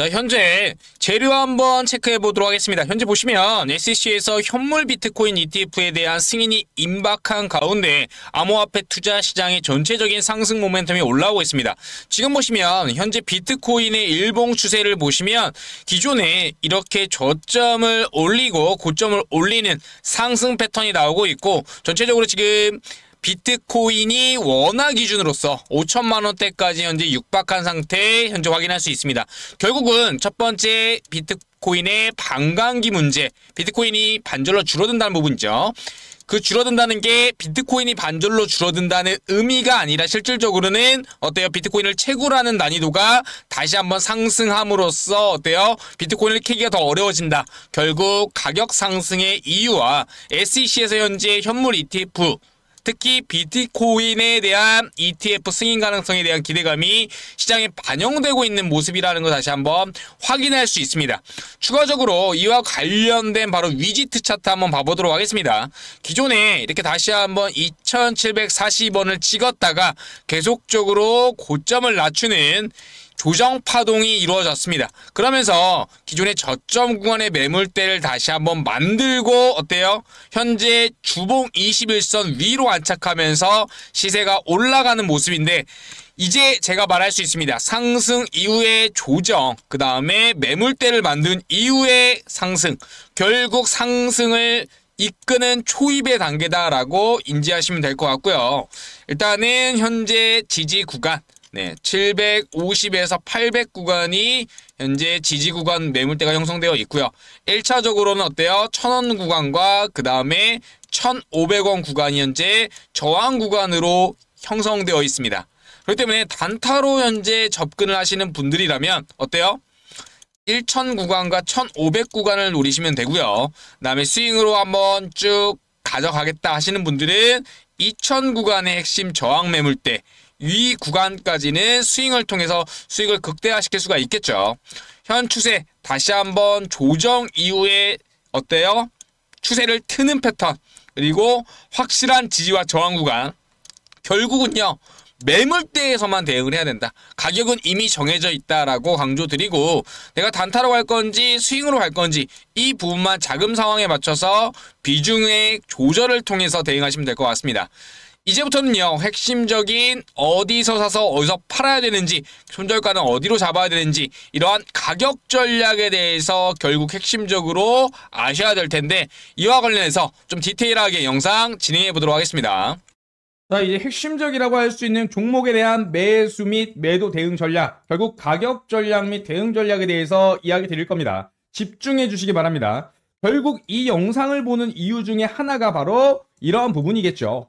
자, 현재 재료 한번 체크해 보도록 하겠습니다. 현재 보시면 SEC에서 현물 비트코인 ETF에 대한 승인이 임박한 가운데 암호화폐 투자 시장의 전체적인 상승 모멘텀이 올라오고 있습니다. 지금 보시면 현재 비트코인의 일봉 추세를 보시면 기존에 이렇게 저점을 올리고 고점을 올리는 상승 패턴이 나오고 있고 전체적으로 지금 비트코인이 원화 기준으로서 5천만 원대까지 현재 육박한 상태 현재 확인할 수 있습니다. 결국은 첫 번째 비트코인의 반감기 문제, 비트코인이 반절로 줄어든다는 부분이죠. 그 줄어든다는 게 비트코인이 반절로 줄어든다는 의미가 아니라 실질적으로는 어때요? 비트코인을 채굴하는 난이도가 다시 한번 상승함으로써 어때요? 비트코인을 캐기가 더 어려워진다. 결국 가격 상승의 이유와 SEC에서 현재 현물 ETF 특히 비트코인에 대한 ETF 승인 가능성에 대한 기대감이 시장에 반영되고 있는 모습이라는 걸 다시 한번 확인할 수 있습니다. 추가적으로 이와 관련된 바로 위지트 차트 한번 봐보도록 하겠습니다. 기존에 이렇게 다시 한번 2740원을 찍었다가 계속적으로 고점을 낮추는 조정 파동이 이루어졌습니다. 그러면서 기존의 저점 구간의 매물대를 다시 한번 만들고 어때요? 현재 주봉 21선 위로 안착하면서 시세가 올라가는 모습인데 이제 제가 말할 수 있습니다. 상승 이후의 조정, 그 다음에 매물대를 만든 이후의 상승, 결국 상승을 이끄는 초입의 단계다라고 인지하시면 될 것 같고요. 일단은 현재 지지 구간, 네, 750에서 800 구간이 현재 지지 구간 매물대가 형성되어 있고요. 1차적으로는 어때요? 1000원 구간과 그 다음에 1500원 구간이 현재 저항 구간으로 형성되어 있습니다. 그렇기 때문에 단타로 현재 접근을 하시는 분들이라면 어때요? 1000 구간과 1500 구간을 노리시면 되고요. 그다음에 스윙으로 한번 쭉 가져가겠다 하시는 분들은 2000 구간의 핵심 저항 매물대 위 구간까지는 스윙을 통해서 수익을 극대화시킬 수가 있겠죠. 현 추세 다시 한번 조정 이후에 어때요? 추세를 트는 패턴 그리고 확실한 지지와 저항 구간 결국은요 매물대에서만 대응을 해야 된다. 가격은 이미 정해져 있다라고 강조드리고 내가 단타로 갈 건지 스윙으로 갈 건지 이 부분만 자금 상황에 맞춰서 비중의 조절을 통해서 대응하시면 될 것 같습니다. 이제부터는요 핵심적인 어디서 사서 어디서 팔아야 되는지 손절가는 어디로 잡아야 되는지 이러한 가격 전략에 대해서 결국 핵심적으로 아셔야 될 텐데 이와 관련해서 좀 디테일하게 영상 진행해 보도록 하겠습니다. 자 이제 핵심적이라고 할 수 있는 종목에 대한 매수 및 매도 대응 전략 결국 가격 전략 및 대응 전략에 대해서 이야기 드릴 겁니다. 집중해 주시기 바랍니다. 결국 이 영상을 보는 이유 중에 하나가 바로 이러한 부분이겠죠.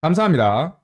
감사합니다.